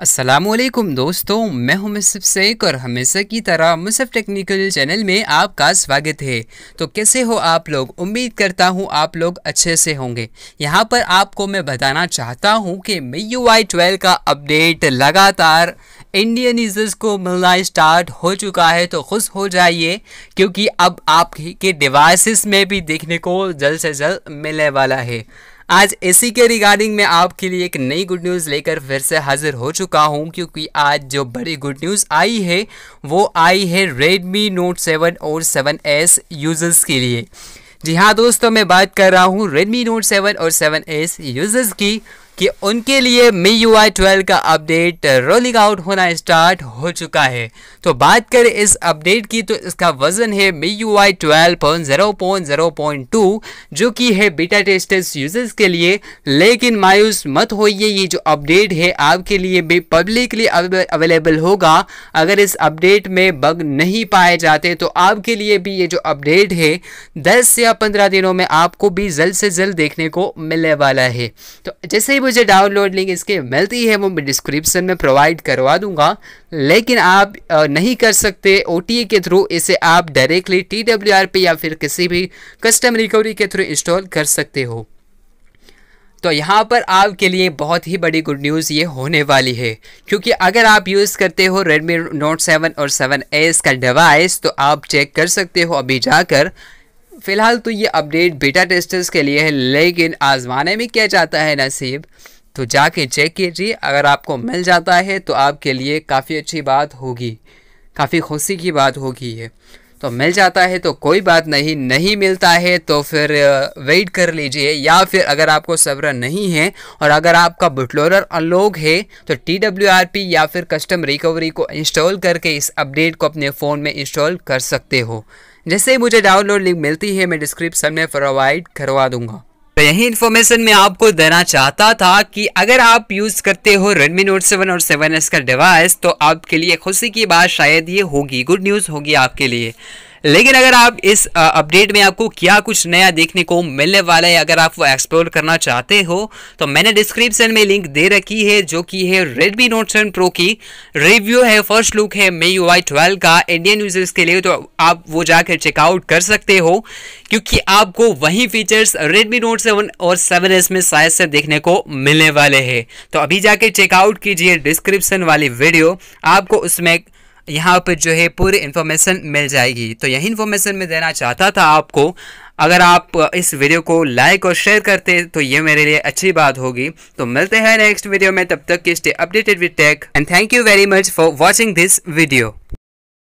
असलम दोस्तों मैं हूं मुसफ़ शेख और हमेशा की तरह मुसफ़ टेक्निकल चैनल में आपका स्वागत है तो कैसे हो आप लोग उम्मीद करता हूं आप लोग अच्छे से होंगे यहां पर आपको मैं बताना चाहता हूं कि मई यू आई ट्वेल्व का अपडेट लगातार इंडियन यूज़र्स को मिलना स्टार्ट हो चुका है तो खुश हो जाइए क्योंकि अब आपके डिवाइसिस में भी देखने को जल्द से जल्द मिलने वाला है आज इसी के रिगार्डिंग मैं आपके लिए एक नई गुड न्यूज़ लेकर फिर से हाजिर हो चुका हूँ क्योंकि आज जो बड़ी गुड न्यूज़ आई है वो आई है Redmi Note 7 और 7s यूज़र्स के लिए जी हाँ दोस्तों मैं बात कर रहा हूँ Redmi Note 7 और 7s यूज़र्स की कि उनके लिए मी यू आई ट्वेल्व का अपडेट रोलिंग आउट होना स्टार्ट हो चुका है तो बात करें इस अपडेट की तो इसका वजन है Mi U I twelve point zero point zero point two जो कि है बीटा टेस्टर्स यूजर्स के लिए लेकिन मायूस मत होइए ये जो अपडेट है आपके लिए भी पब्लिकली अवेलेबल होगा अगर इस अपडेट में बग नहीं पाए जाते तो आपके लिए भी ये जो अपडेट है दस या पंद्रह दिनों में आपको भी जल्द से जल्द देखने को मिलने वाला है तो जैसे मुझे डाउनलोड लिंक इसके मिलती है वो मैं डिस्क्रिप्शन में प्रोवाइड करवा दूंगा लेकिन आप नहीं कर सकते ओ के थ्रू इसे आप डायरेक्टली टी पे या फिर किसी भी कस्टम रिकवरी के थ्रू इंस्टॉल कर सकते हो तो यहाँ पर आपके लिए बहुत ही बड़ी गुड न्यूज़ ये होने वाली है क्योंकि अगर आप यूज़ करते हो Redmi Note 7 और 7s का डिवाइस तो आप चेक कर सकते हो अभी जाकर फिलहाल तो ये अपडेट बेटा टेस्टर्स के लिए है लेकिन आजमाने में क्या जाता है नसीब तो जाके चेक कीजिए अगर आपको मिल जाता है तो आपके लिए काफ़ी अच्छी बात होगी काफ़ी खुशी की बात होगी ये तो मिल जाता है तो कोई बात नहीं नहीं मिलता है तो फिर वेट कर लीजिए या फिर अगर आपको सब्र नहीं है और अगर आपका बुटलोरर अनलॉक है तो टी डब्ल्यू आर पी या फिर कस्टम रिकवरी को इंस्टॉल करके इस अपडेट को अपने फ़ोन में इंस्टॉल कर सकते हो जैसे ही मुझे डाउनलोड लिंक मिलती है मैं डिस्क्रिप्शन में प्रोवाइड करवा दूंगा तो यही इन्फॉर्मेशन मैं आपको देना चाहता था कि अगर आप यूज़ करते हो Redmi Note 7 और 7s का डिवाइस तो आपके लिए खुशी की बात शायद ये होगी गुड न्यूज़ होगी आपके लिए लेकिन अगर आप इस अपडेट में आपको क्या कुछ नया देखने को मिलने वाला है अगर आप वो एक्सप्लोर करना चाहते हो तो मैंने डिस्क्रिप्शन में लिंक दे रखी है जो कि है रेडमी नोट सेवन प्रो की रिव्यू है फर्स्ट लुक है मे यू आई ट्वेल्व का इंडियन यूजर्स के लिए तो आप वो जाकर चेकआउट कर सकते हो क्योंकि आपको वही फीचर्स रेडमी नोट सेवन और सेवन एस में शायद से देखने को मिलने वाले हैं तो अभी जाके चेकआउट कीजिए डिस्क्रिप्शन वाली वीडियो आपको उसमें यहाँ पर जो है पूरी इन्फॉर्मेशन मिल जाएगी तो यही इन्फॉर्मेशन मैं देना चाहता था आपको अगर आप इस वीडियो को लाइक और शेयर करते तो ये मेरे लिए अच्छी बात होगी तो मिलते हैं नेक्स्ट वीडियो में तब तक के stay updated with tech and thank you very much for watching this video